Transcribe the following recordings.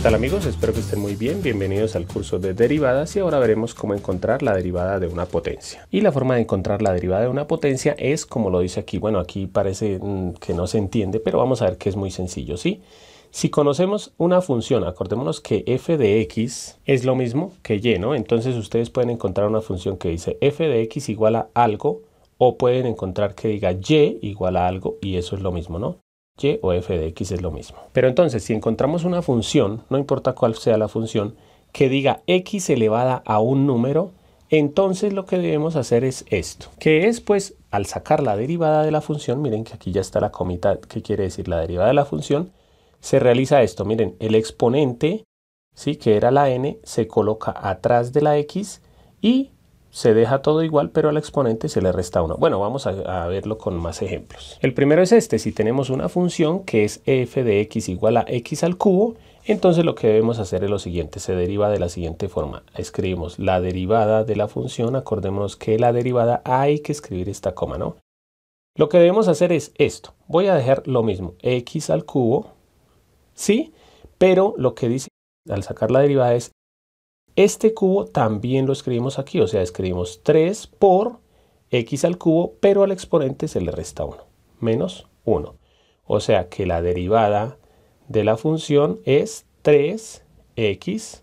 ¿Qué tal amigos? Espero que estén muy bien. Bienvenidos al curso de derivadas y ahora veremos cómo encontrar la derivada de una potencia. Y la forma de encontrar la derivada de una potencia es como lo dice aquí. Bueno, aquí parece mm, que no se entiende, pero vamos a ver que es muy sencillo, ¿sí? Si conocemos una función, acordémonos que f de x es lo mismo que y, ¿no? Entonces ustedes pueden encontrar una función que dice f de x igual a algo o pueden encontrar que diga y igual a algo y eso es lo mismo, ¿no? y o f de x es lo mismo. Pero entonces, si encontramos una función, no importa cuál sea la función, que diga x elevada a un número, entonces lo que debemos hacer es esto, que es pues al sacar la derivada de la función, miren que aquí ya está la comita, que quiere decir la derivada de la función, se realiza esto, miren, el exponente, ¿sí? que era la n, se coloca atrás de la x y se deja todo igual, pero al exponente se le resta 1. Bueno, vamos a, a, verlo con más ejemplos. El primero es este. Si tenemos una función que es f de x igual a x al cubo, entonces lo que debemos hacer es lo siguiente. Se deriva de la siguiente forma. Escribimos la derivada de la función. Acordémonos que la derivada hay que escribir esta coma, ¿no? Lo que debemos hacer es esto. Voy a dejar lo mismo. x al cubo, ¿sí? Pero lo que dice al sacar la derivada es este cubo también lo escribimos aquí, o sea, escribimos 3 por x al cubo, pero al exponente se le resta 1, menos 1. O sea que la derivada de la función es 3x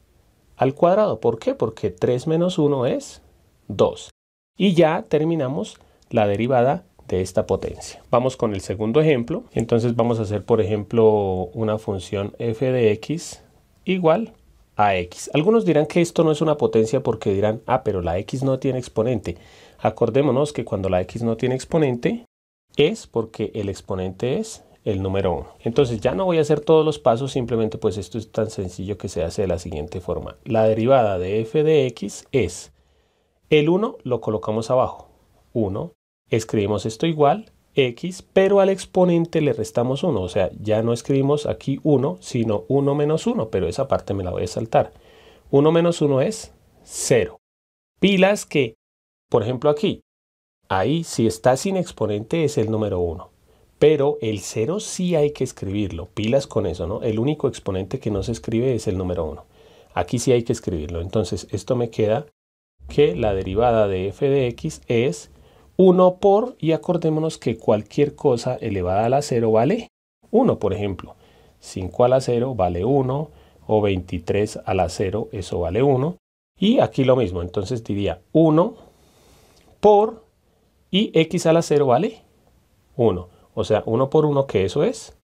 al cuadrado. ¿Por qué? Porque 3 menos 1 es 2. Y ya terminamos la derivada de esta potencia. Vamos con el segundo ejemplo. Entonces vamos a hacer, por ejemplo, una función f de x igual a x. Algunos dirán que esto no es una potencia porque dirán, ah, pero la x no tiene exponente. Acordémonos que cuando la x no tiene exponente, es porque el exponente es el número 1. Entonces ya no voy a hacer todos los pasos, simplemente pues esto es tan sencillo que se hace de la siguiente forma. La derivada de f de x es, el 1 lo colocamos abajo, 1, escribimos esto igual, x, pero al exponente le restamos 1, o sea, ya no escribimos aquí 1, sino 1 menos 1, pero esa parte me la voy a saltar. 1 menos 1 es 0. Pilas que, por ejemplo aquí, ahí si está sin exponente es el número 1, pero el 0 sí hay que escribirlo, pilas con eso, ¿no? El único exponente que no se escribe es el número 1. Aquí sí hay que escribirlo, entonces esto me queda que la derivada de f de x es 1 por, y acordémonos que cualquier cosa elevada a la 0 vale 1, por ejemplo. 5 a la 0 vale 1, o 23 a la 0, eso vale 1. Y aquí lo mismo, entonces diría 1 por, y x a la 0 vale 1. O sea, 1 por 1, que eso es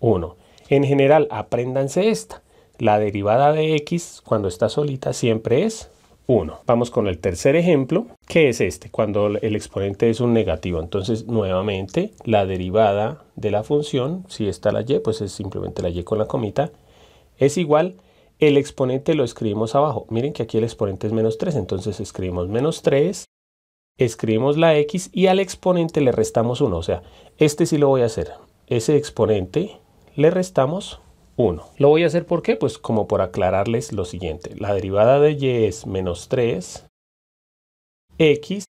1. En general, apréndanse esta. La derivada de x cuando está solita siempre es 1. Vamos con el tercer ejemplo, que es este, cuando el exponente es un negativo. Entonces, nuevamente, la derivada de la función, si está la y, pues es simplemente la y con la comita, es igual, el exponente lo escribimos abajo. Miren que aquí el exponente es menos 3, entonces escribimos menos 3, escribimos la x y al exponente le restamos 1. O sea, este sí lo voy a hacer. Ese exponente le restamos 1. Lo voy a hacer ¿por qué? Pues como por aclararles lo siguiente. La derivada de y es menos 3, x,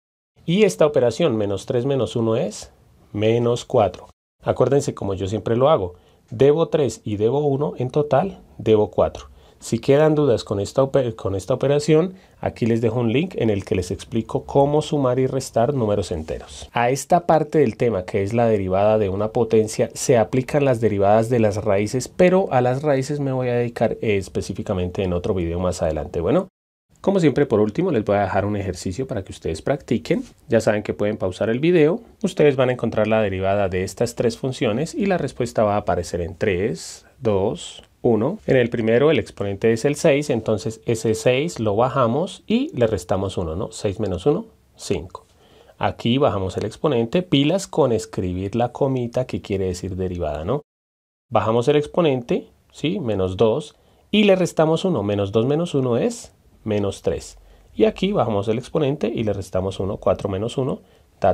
y esta operación menos 3 menos 1 es menos 4. Acuérdense como yo siempre lo hago. Debo 3 y debo 1, en total debo 4. Si quedan dudas con esta, con esta operación, aquí les dejo un link en el que les explico cómo sumar y restar números enteros. A esta parte del tema, que es la derivada de una potencia, se aplican las derivadas de las raíces, pero a las raíces me voy a dedicar específicamente en otro video más adelante. Bueno, como siempre, por último, les voy a dejar un ejercicio para que ustedes practiquen. Ya saben que pueden pausar el video. Ustedes van a encontrar la derivada de estas tres funciones y la respuesta va a aparecer en 3, 2, 1. En el primero el exponente es el 6, entonces ese 6 lo bajamos y le restamos 1, ¿no? 6 menos 1, 5. Aquí bajamos el exponente, pilas con escribir la comita que quiere decir derivada, ¿no? Bajamos el exponente, ¿sí? Menos 2 y le restamos 1. Menos 2 menos 1 es menos 3. Y aquí bajamos el exponente y le restamos 1, 4 menos 1,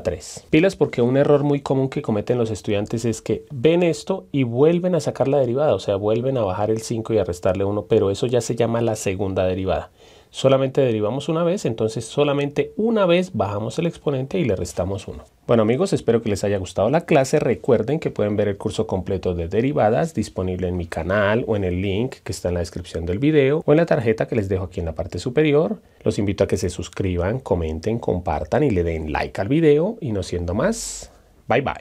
3. Pilas porque un error muy común que cometen los estudiantes es que ven esto y vuelven a sacar la derivada, o sea, vuelven a bajar el 5 y a restarle 1, pero eso ya se llama la segunda derivada solamente derivamos una vez, entonces solamente una vez bajamos el exponente y le restamos uno Bueno amigos, espero que les haya gustado la clase. Recuerden que pueden ver el curso completo de derivadas disponible en mi canal o en el link que está en la descripción del video o en la tarjeta que les dejo aquí en la parte superior. Los invito a que se suscriban, comenten, compartan y le den like al video. Y no siendo más, bye bye.